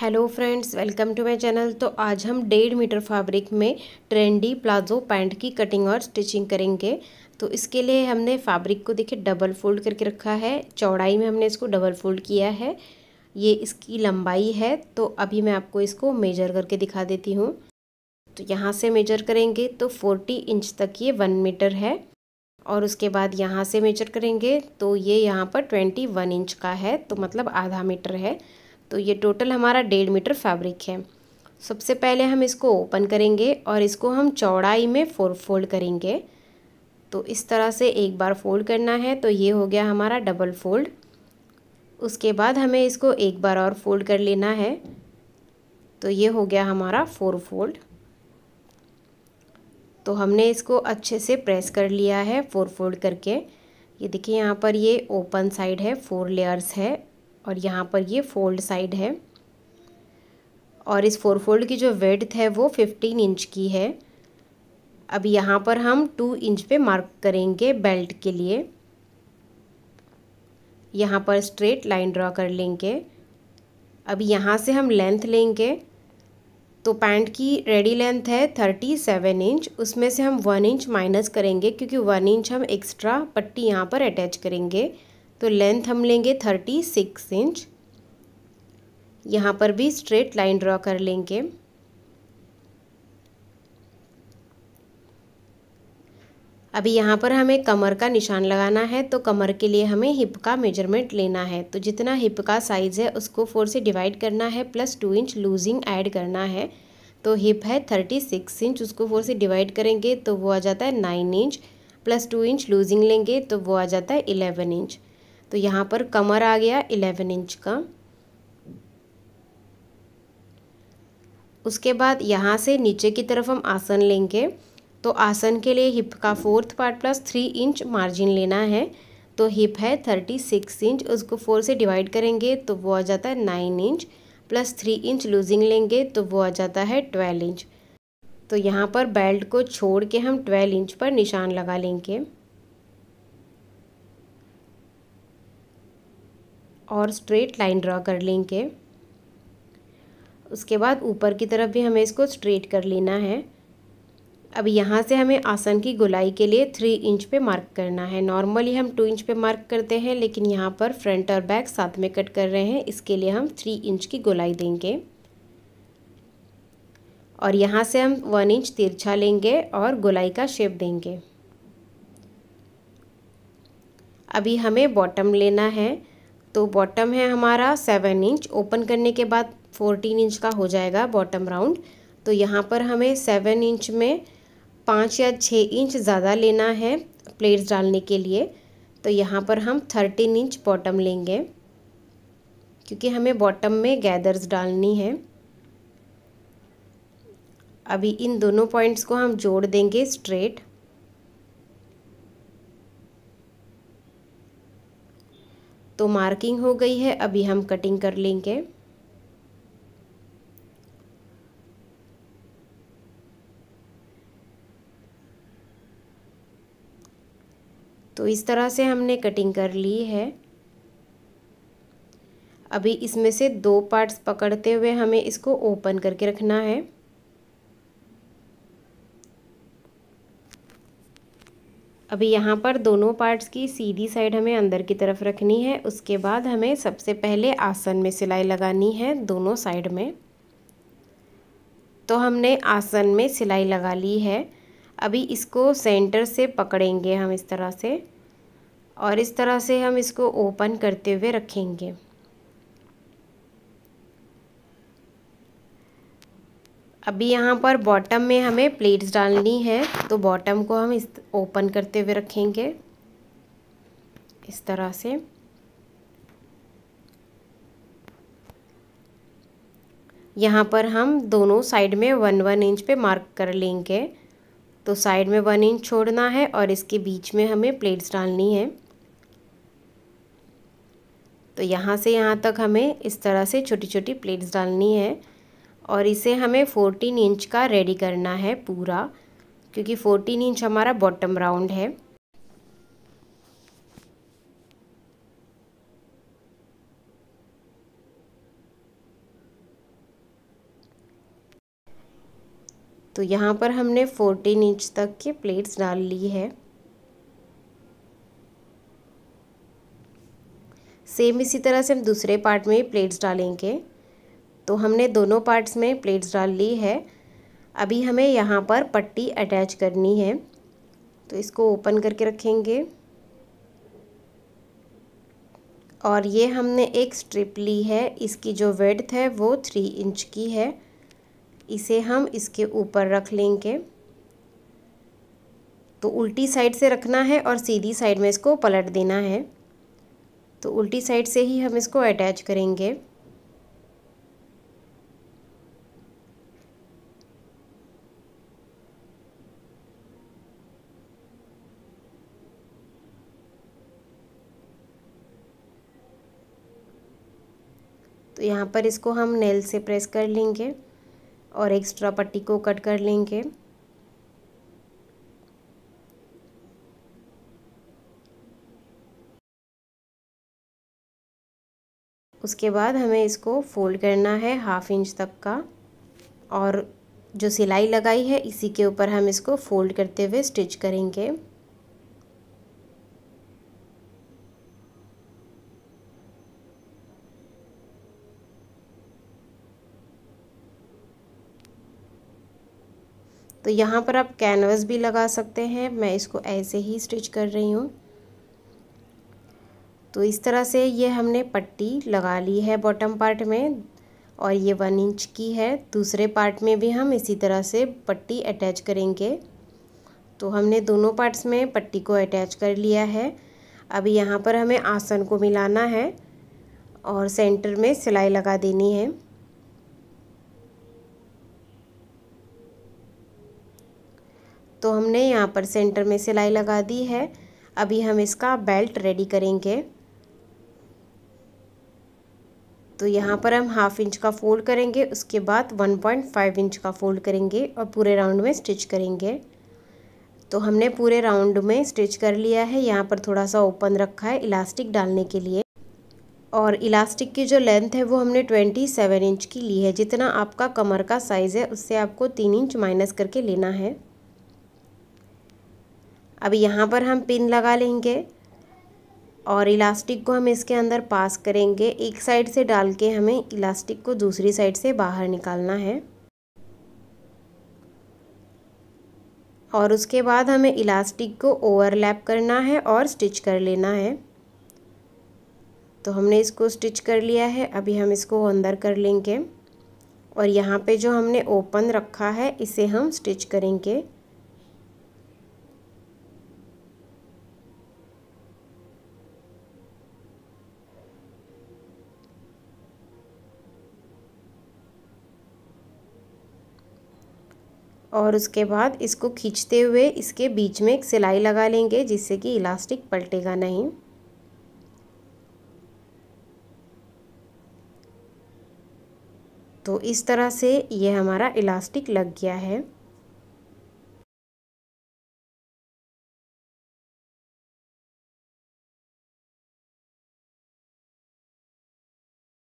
hello friends welcome to my channel तो आज हम डेढ़ मीटर फैब्रिक में ट्रेंडी प्लाजो पैंट की कटिंग और स्टिचिंग करेंगे तो इसके लिए हमने फैब्रिक को देखिए डबल फोल्ड करके रखा है चौड़ाई में हमने इसको डबल फोल्ड किया है ये इसकी लंबाई है तो अभी मैं आपको इसको मेजर करके दिखा देती हूँ तो यहाँ से मेजर करेंगे तो फोर्टी इंच तक ये वन मीटर है और उसके बाद यहाँ से मेजर करेंगे तो ये यहाँ पर ट्वेंटी वन इंच का है तो मतलब आधा मीटर है तो ये टोटल हमारा डेढ़ मीटर फैब्रिक है सबसे पहले हम इसको ओपन करेंगे और इसको हम चौड़ाई में फोर फोल्ड करेंगे तो इस तरह से एक बार फोल्ड करना है तो ये हो गया हमारा डबल फोल्ड उसके बाद हमें इसको एक बार और फोल्ड कर लेना है तो ये हो गया हमारा फोर फोल्ड तो हमने इसको अच्छे से प्रेस कर लिया है फोर फोल्ड करके ये देखिए यहाँ पर ये ओपन साइड है फोर लेयर्स है और यहाँ पर ये फोल्ड साइड है और इस फोर फोल्ड की जो वेड्थ है वो फिफ्टीन इंच की है अब यहाँ पर हम टू इंच पे मार्क करेंगे बेल्ट के लिए यहाँ पर स्ट्रेट लाइन ड्रॉ कर लेंगे अब यहाँ से हम लेंथ लेंगे तो पैंट की रेडी लेंथ है थर्टी सेवन इंच उसमें से हम वन इंच माइनस करेंगे क्योंकि वन इंच हम एक्स्ट्रा पट्टी यहाँ पर अटैच करेंगे तो लेंथ हम लेंगे थर्टी सिक्स इंच यहाँ पर भी स्ट्रेट लाइन ड्रॉ कर लेंगे अभी यहाँ पर हमें कमर का निशान लगाना है तो कमर के लिए हमें हिप का मेजरमेंट लेना है तो जितना हिप का साइज़ है उसको फोर से डिवाइड करना है plus two inch loosing add करना है तो हिप है थर्टी सिक्स इंच उसको फोर से डिवाइड करेंगे तो वो आ जाता है nine inch plus two inch loosing लेंगे तो वो आ जाता है इलेवन इंच तो यहाँ पर कमर आ गया इलेवन इंच का उसके बाद यहाँ से नीचे की तरफ हम आसन लेंगे तो आसन के लिए हिप का fourth part plus three inch margin लेना है तो हिप है थर्टी सिक्स इंच उसको फोर से डिवाइड करेंगे तो वो आ जाता है nine inch plus three inch loosing लेंगे तो वो आ जाता है ट्वेल्व इंच तो यहाँ पर बेल्ट को छोड़ के हम ट्वेल्व इंच पर निशान लगा लेंगे और स्ट्रेट लाइन ड्रॉ कर लेंगे उसके बाद ऊपर की तरफ भी हमें इसको स्ट्रेट कर लेना है अब यहाँ से हमें आसन की गोलाई के लिए थ्री इंच पे मार्क करना है नॉर्मली हम टू इंच पे मार्क करते हैं लेकिन यहाँ पर फ्रंट और बैक साथ में कट कर रहे हैं इसके लिए हम थ्री इंच की गोलाई देंगे और यहाँ से हम वन इंच तिरछा लेंगे और गोलाई का शेप देंगे अभी हमें बॉटम लेना है तो बॉटम है हमारा सेवन इंच ओपन करने के बाद फोर्टीन इंच का हो जाएगा बॉटम राउंड तो यहाँ पर हमें सेवन इंच में पाँच या छः इंच ज़्यादा लेना है प्लेट्स डालने के लिए तो यहाँ पर हम थर्टीन इंच बॉटम लेंगे क्योंकि हमें बॉटम में गैदर्स डालनी है अभी इन दोनों पॉइंट्स को हम जोड़ देंगे स्ट्रेट तो मार्किंग हो गई है अभी हम कटिंग कर लेंगे तो इस तरह से हमने कटिंग कर ली है अभी इसमें से दो पार्ट्स पकड़ते हुए हमें इसको ओपन करके रखना है अभी यहाँ पर दोनों पार्ट्स की सीधी साइड हमें अंदर की तरफ रखनी है उसके बाद हमें सबसे पहले आसन में सिलाई लगानी है दोनों साइड में तो हमने आसन में सिलाई लगा ली है अभी इसको सेंटर से पकड़ेंगे हम इस तरह से और इस तरह से हम इसको ओपन करते हुए रखेंगे अभी यहाँ पर बॉटम में हमें प्लेट्स डालनी है तो बॉटम को हम इस ओपन करते हुए रखेंगे इस तरह से यहाँ पर हम दोनों साइड में वन वन इंच पे मार्क कर लेंगे तो साइड में वन इंच छोड़ना है और इसके बीच में हमें प्लेट्स डालनी है तो यहाँ से यहाँ तक हमें इस तरह से छोटी छोटी प्लेट्स डालनी है और इसे हमें 14 इंच का रेडी करना है पूरा क्योंकि 14 इंच हमारा बॉटम राउंड है तो यहाँ पर हमने 14 इंच तक के प्लेट्स डाल ली है सेम इसी तरह से हम दूसरे पार्ट में प्लेट्स डालेंगे तो हमने दोनों पार्ट्स में प्लेट्स डाल ली है अभी हमें यहाँ पर पट्टी अटैच करनी है तो इसको ओपन करके रखेंगे और ये हमने एक स्ट्रिप ली है इसकी जो वेड्थ है वो थ्री इंच की है इसे हम इसके ऊपर रख लेंगे तो उल्टी साइड से रखना है और सीधी साइड में इसको पलट देना है तो उल्टी साइड से ही हम इसको अटैच करेंगे यहाँ पर इसको हम नेल से प्रेस कर लेंगे और एक्स्ट्रा पट्टी को कट कर लेंगे उसके बाद हमें इसको फोल्ड करना है हाफ इंच तक का और जो सिलाई लगाई है इसी के ऊपर हम इसको फोल्ड करते हुए स्टिच करेंगे तो यहाँ पर आप कैनवस भी लगा सकते हैं मैं इसको ऐसे ही स्टिच कर रही हूँ तो इस तरह से ये हमने पट्टी लगा ली है बॉटम पार्ट में और ये वन इंच की है दूसरे पार्ट में भी हम इसी तरह से पट्टी अटैच करेंगे तो हमने दोनों पार्ट्स में पट्टी को अटैच कर लिया है अब यहाँ पर हमें आसन को मिलाना है और सेंटर में सिलाई लगा देनी है तो हमने यहाँ पर सेंटर में सिलाई लगा दी है अभी हम इसका बेल्ट रेडी करेंगे तो यहाँ पर हम हाफ इंच का फोल्ड करेंगे उसके बाद 1.5 इंच का फोल्ड करेंगे और पूरे राउंड में स्टिच करेंगे तो हमने पूरे राउंड में स्टिच कर लिया है यहाँ पर थोड़ा सा ओपन रखा है इलास्टिक डालने के लिए और इलास्टिक की जो लेंथ है वो हमने ट्वेंटी सेवन इंच की ली है जितना आपका कमर का साइज़ है उससे आपको तीन इंच माइनस करके लेना है अब यहाँ पर हम पिन लगा लेंगे और इलास्टिक को हम इसके अंदर पास करेंगे एक साइड से डाल के हमें इलास्टिक को दूसरी साइड से बाहर निकालना है और उसके बाद हमें इलास्टिक को ओवरलैप करना है और स्टिच कर लेना है तो हमने इसको स्टिच कर लिया है अभी हम इसको अंदर कर लेंगे और यहाँ पे जो हमने ओपन रखा है इसे हम स्टिच करेंगे और उसके बाद इसको खींचते हुए इसके बीच में एक सिलाई लगा लेंगे जिससे कि इलास्टिक पलटेगा नहीं तो इस तरह से ये हमारा इलास्टिक लग गया है